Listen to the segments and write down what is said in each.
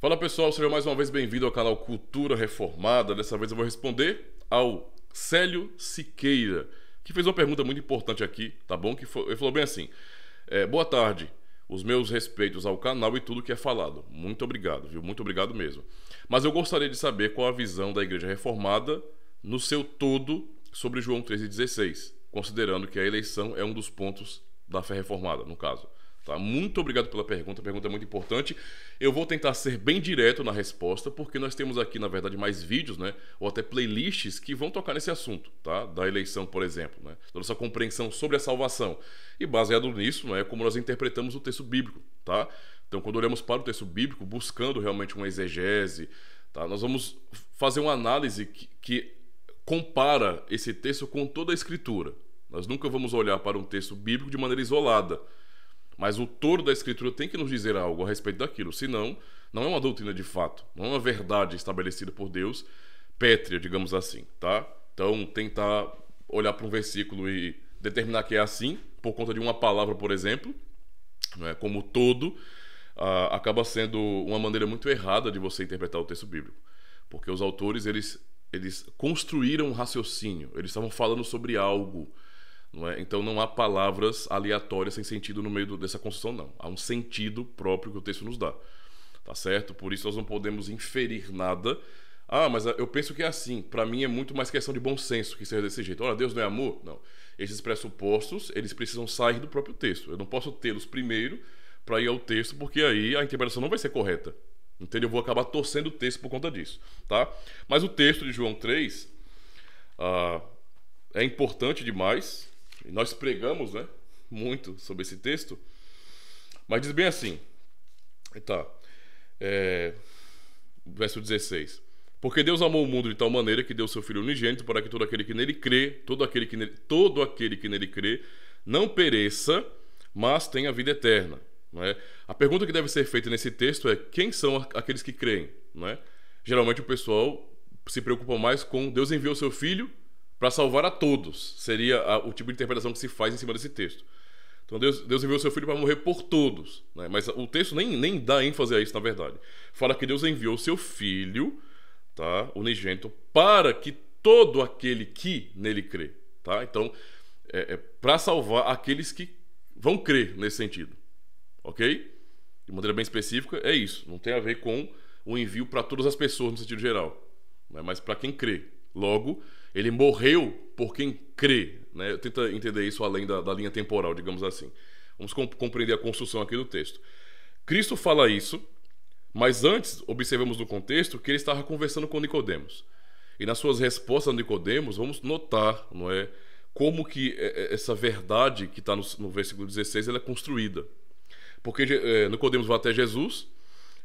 Fala pessoal, seja mais uma vez bem-vindo ao canal Cultura Reformada. Dessa vez eu vou responder ao Célio Siqueira, que fez uma pergunta muito importante aqui, tá bom? Que foi, ele falou bem assim: é, Boa tarde, os meus respeitos ao canal e tudo que é falado. Muito obrigado, viu? Muito obrigado mesmo. Mas eu gostaria de saber qual a visão da Igreja Reformada no seu todo sobre João 13,16, considerando que a eleição é um dos pontos da fé reformada, no caso. Tá? Muito obrigado pela pergunta, a pergunta é muito importante. Eu vou tentar ser bem direto na resposta, porque nós temos aqui, na verdade, mais vídeos, né? Ou até playlists que vão tocar nesse assunto, tá? Da eleição, por exemplo, né? Da nossa compreensão sobre a salvação. E baseado nisso, né, é como nós interpretamos o texto bíblico, tá? Então, quando olhamos para o texto bíblico, buscando realmente uma exegese, tá? Nós vamos fazer uma análise que, que compara esse texto com toda a escritura. Nós nunca vamos olhar para um texto bíblico de maneira isolada mas o todo da escritura tem que nos dizer algo a respeito daquilo, senão não é uma doutrina de fato, não é uma verdade estabelecida por Deus, pétrea, digamos assim, tá? Então, tentar olhar para um versículo e determinar que é assim, por conta de uma palavra, por exemplo, né, como todo, uh, acaba sendo uma maneira muito errada de você interpretar o texto bíblico. Porque os autores, eles, eles construíram um raciocínio, eles estavam falando sobre algo, não é? Então não há palavras aleatórias sem sentido no meio do, dessa construção, não. Há um sentido próprio que o texto nos dá. Tá certo? Por isso nós não podemos inferir nada. Ah, mas eu penso que é assim. Para mim é muito mais questão de bom senso que seja desse jeito. Olha, Deus não é amor? Não. Esses pressupostos, eles precisam sair do próprio texto. Eu não posso tê-los primeiro para ir ao texto, porque aí a interpretação não vai ser correta. Entendeu? Eu vou acabar torcendo o texto por conta disso, tá? Mas o texto de João 3 uh, ah, é importante demais, e nós pregamos, né? Muito sobre esse texto. Mas diz bem assim. Tá. É, verso 16. Porque Deus amou o mundo de tal maneira que deu seu Filho unigênito para que todo aquele que nele crê, todo aquele que nele, todo aquele que nele crê, não pereça, mas tenha vida eterna. Né? A pergunta que deve ser feita nesse texto é quem são aqueles que creem? Né? Geralmente o pessoal se preocupa mais com Deus enviou seu Filho para salvar a todos. Seria a, o tipo de interpretação que se faz em cima desse texto. Então Deus, Deus enviou seu filho para morrer por todos. Né? Mas o texto nem, nem dá ênfase a isso, na verdade. Fala que Deus enviou seu filho, tá? unigênito, para que todo aquele que nele crê. Tá? Então, é, é para salvar aqueles que vão crer nesse sentido. Ok? De maneira bem específica, é isso. Não tem a ver com o envio para todas as pessoas no sentido geral, né? mas para quem crê. Logo, ele morreu por quem crê. Né? Tenta entender isso além da, da linha temporal, digamos assim. Vamos comp compreender a construção aqui do texto. Cristo fala isso, mas antes observemos no contexto que ele estava conversando com Nicodemos. E nas suas respostas a Nicodemos, vamos notar, não é, como que é, é, essa verdade que está no, no, versículo 16 ela é construída. Porque é, Nicodemos vai até Jesus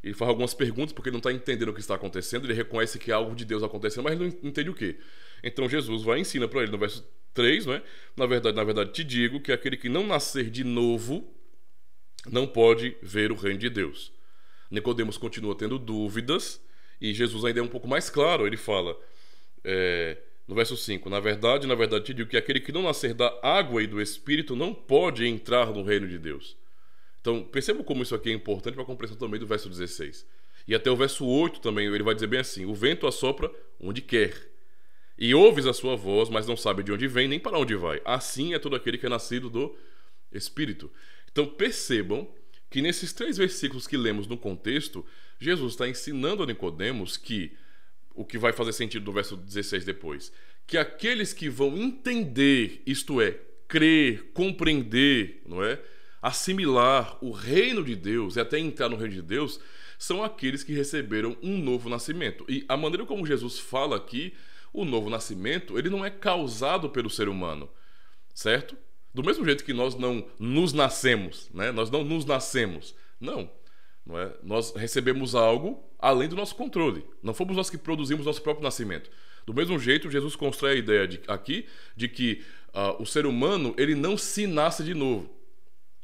ele faz algumas perguntas porque ele não está entendendo o que está acontecendo, ele reconhece que há algo de Deus acontecendo, mas não entende o que. Então Jesus vai e ensina para ele no verso 3, né? Na verdade, na verdade te digo que aquele que não nascer de novo não pode ver o reino de Deus. Nicodemos continua tendo dúvidas e Jesus ainda é um pouco mais claro, ele fala é, no verso 5: Na verdade, na verdade te digo que aquele que não nascer da água e do espírito não pode entrar no reino de Deus. Então, percebam como isso aqui é importante para a compreensão também do verso 16. E até o verso 8 também, ele vai dizer bem assim: O vento assopra onde quer, e ouves a sua voz, mas não sabe de onde vem nem para onde vai. Assim é todo aquele que é nascido do Espírito. Então, percebam que nesses três versículos que lemos no contexto, Jesus está ensinando a Nicodemos que o que vai fazer sentido do verso 16 depois, que aqueles que vão entender, isto é, crer, compreender, não é? assimilar o reino de Deus e até entrar no reino de Deus são aqueles que receberam um novo nascimento. E a maneira como Jesus fala aqui, o novo nascimento, ele não é causado pelo ser humano, certo? Do mesmo jeito que nós não nos nascemos, né? Nós não nos nascemos. Não. não é? Nós recebemos algo além do nosso controle. Não fomos nós que produzimos nosso próprio nascimento. Do mesmo jeito, Jesus constrói a ideia de, aqui de que uh, o ser humano ele não se nasce de novo.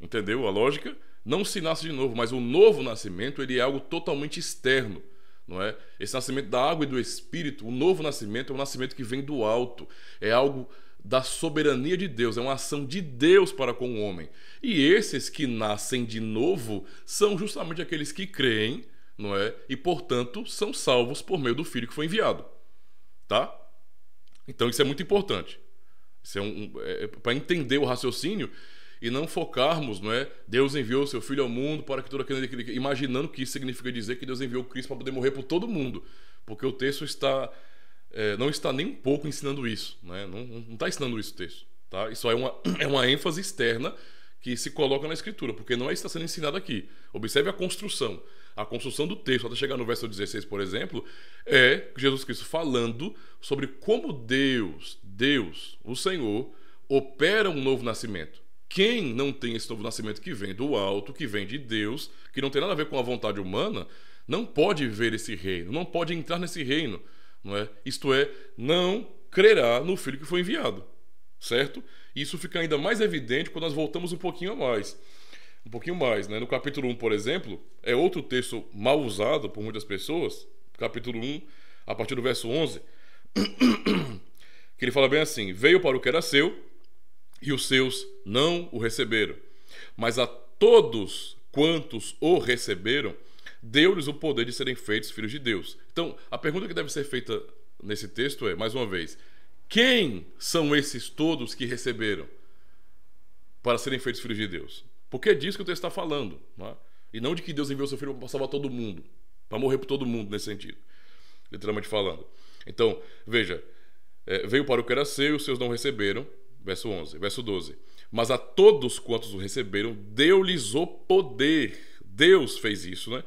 Entendeu a lógica? Não se nasce de novo, mas o novo nascimento ele é algo totalmente externo. Não é? Esse nascimento da água e do espírito, o novo nascimento é um nascimento que vem do alto, é algo da soberania de Deus, é uma ação de Deus para com o homem. E esses que nascem de novo são justamente aqueles que creem, não é? E portanto são salvos por meio do Filho que foi enviado, tá? Então isso é muito importante. Isso é um, é, é, para entender o raciocínio e não focarmos, não é? Deus enviou seu filho ao mundo para que todo aquele que imaginando que isso significa dizer que Deus enviou Cristo para poder morrer por todo mundo, porque o texto está é, não está nem um pouco ensinando isso, não, é? não está ensinando isso o texto, tá? Isso é uma é uma ênfase externa que se coloca na escritura, porque não é isso que está sendo ensinado aqui. Observe a construção. A construção do texto, até chegar no verso 16, por exemplo, é Jesus Cristo falando sobre como Deus, Deus, o Senhor, opera um novo nascimento. Quem não tem esse novo nascimento que vem do alto, que vem de Deus, que não tem nada a ver com a vontade humana, não pode ver esse reino, não pode entrar nesse reino, não é? Isto é, não crerá no filho que foi enviado, certo? Isso fica ainda mais evidente quando nós voltamos um pouquinho a mais. Um pouquinho mais, né? No capítulo 1, por exemplo, é outro texto mal usado por muitas pessoas, capítulo 1, a partir do verso 11, que ele fala bem assim: Veio para o que era seu, e os seus não o receberam. Mas a todos quantos o receberam, deu-lhes o poder de serem feitos filhos de Deus. Então, a pergunta que deve ser feita nesse texto é, mais uma vez, quem são esses todos que receberam para serem feitos filhos de Deus? Porque é disso que o texto está falando. Não é? E não de que Deus enviou seu filho para salvar todo mundo, para morrer por todo mundo nesse sentido, literalmente falando. Então, veja, é, veio para o que era seu, os seus não receberam, Verso 11, verso 12. Mas a todos quantos o receberam, deu-lhes o poder. Deus fez isso, né?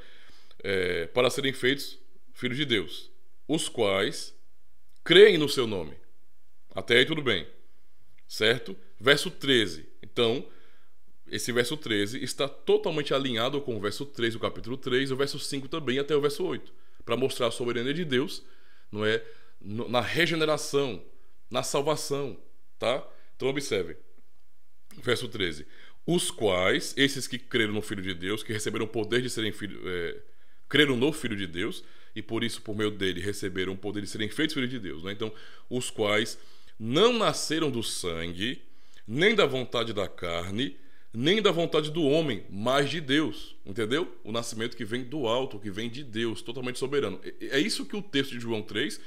É, para serem feitos filhos de Deus, os quais creem no seu nome. Até aí tudo bem, certo? Verso 13. Então, esse verso 13 está totalmente alinhado com o verso 3 do capítulo 3, o verso 5 também, até o verso 8, para mostrar a soberania de Deus, não é? Na regeneração, na salvação, tá? Então observe. Verso 13. Os quais, esses que creram no Filho de Deus, que receberam o poder de serem filhos. É, creram no Filho de Deus, e por isso, por meio dele, receberam o poder de serem feitos filhos de Deus. Né? Então, os quais não nasceram do sangue, nem da vontade da carne, nem da vontade do homem, mas de Deus. Entendeu? O nascimento que vem do alto, que vem de Deus, totalmente soberano. É isso que o texto de João 3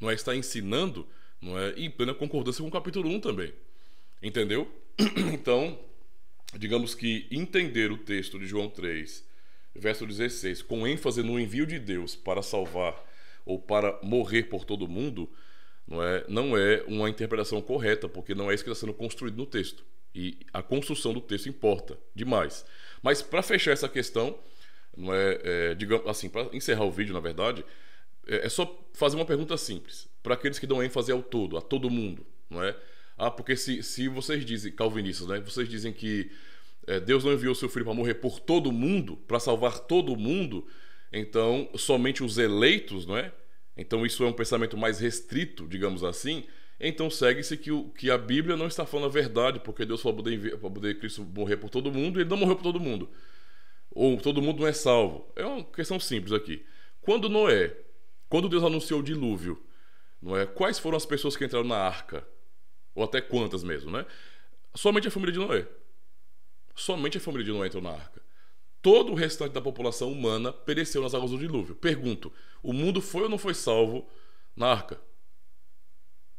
não é, está ensinando, não é, em plena concordância com o capítulo 1 também. Entendeu? Então, digamos que entender o texto de João 3, verso 16, com ênfase no envio de Deus para salvar ou para morrer por todo mundo, não é, não é uma interpretação correta, porque não é isso que está sendo construído no texto. E a construção do texto importa demais. Mas para fechar essa questão, não é, é digamos assim, para encerrar o vídeo, na verdade, é, é só fazer uma pergunta simples para aqueles que dão ênfase ao todo, a todo mundo, não é? Ah, porque se, se vocês dizem, calvinistas, né? Vocês dizem que é, Deus não enviou seu filho para morrer por todo mundo, para salvar todo mundo, então somente os eleitos, não é? Então isso é um pensamento mais restrito, digamos assim. Então segue-se que, o, que a Bíblia não está falando a verdade, porque Deus falou para poder Cristo morrer por todo mundo e ele não morreu por todo mundo. Ou todo mundo não é salvo. É uma questão simples aqui. Quando Noé, quando Deus anunciou o dilúvio, não é? quais foram as pessoas que entraram na arca? Ou até quantas mesmo, né? Somente a família de Noé. Somente a família de Noé entrou na arca. Todo o restante da população humana pereceu nas águas do dilúvio. Pergunto: o mundo foi ou não foi salvo na arca?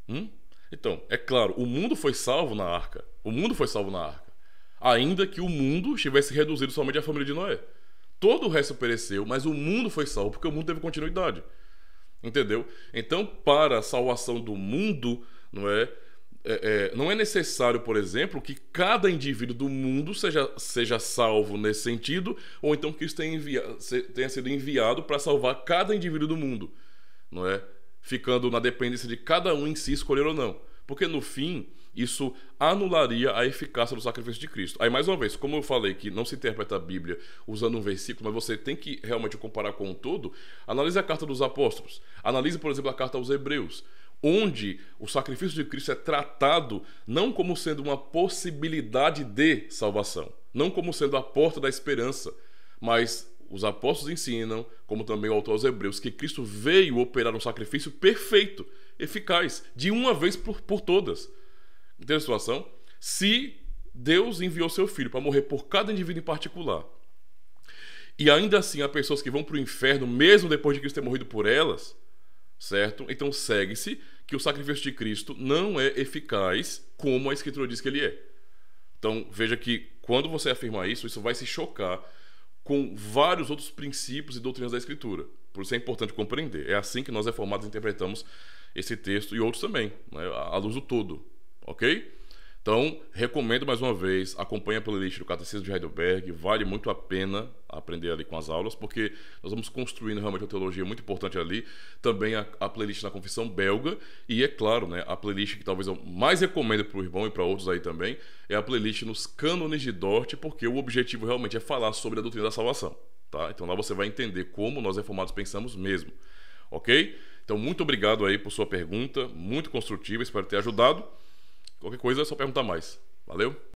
Hum? Então, é claro, o mundo foi salvo na arca. O mundo foi salvo na arca. Ainda que o mundo estivesse reduzido somente à família de Noé. Todo o resto pereceu, mas o mundo foi salvo porque o mundo teve continuidade. Entendeu? Então, para a salvação do mundo, não é? É, é, não é necessário, por exemplo, que cada indivíduo do mundo seja, seja salvo nesse sentido, ou então que isso tenha, envia, tenha sido enviado para salvar cada indivíduo do mundo, não é? Ficando na dependência de cada um em si escolher ou não. Porque no fim, isso anularia a eficácia do sacrifício de Cristo. Aí, mais uma vez, como eu falei que não se interpreta a Bíblia usando um versículo, mas você tem que realmente comparar com o todo, analise a carta dos apóstolos. Analise, por exemplo, a carta aos Hebreus onde o sacrifício de Cristo é tratado não como sendo uma possibilidade de salvação, não como sendo a porta da esperança, mas os apóstolos ensinam, como também o autor aos Hebreus, que Cristo veio operar um sacrifício perfeito, eficaz, de uma vez por, por todas. Entende a situação? Se Deus enviou seu filho para morrer por cada indivíduo em particular, e ainda assim há pessoas que vão para o inferno mesmo depois de Cristo ter morrido por elas, certo? Então segue-se que o sacrifício de Cristo não é eficaz como a Escritura diz que ele é. Então veja que quando você afirma isso, isso vai se chocar com vários outros princípios e doutrinas da Escritura. Por isso é importante compreender. É assim que nós reformados interpretamos esse texto e outros também, né? à luz do todo, ok? Então, recomendo mais uma vez, acompanhe a playlist do Catecismo de Heidelberg, vale muito a pena aprender ali com as aulas, porque nós vamos construindo realmente uma teologia muito importante ali, também a, a playlist na Confissão Belga, e é claro, né, a playlist que talvez eu mais recomendo para o irmão e para outros aí também, é a playlist nos Cânones de Dort, porque o objetivo realmente é falar sobre a doutrina da salvação, tá? Então lá você vai entender como nós reformados pensamos mesmo, ok? Então, muito obrigado aí por sua pergunta, muito construtiva, espero ter ajudado. Qualquer coisa é só perguntar mais. Valeu?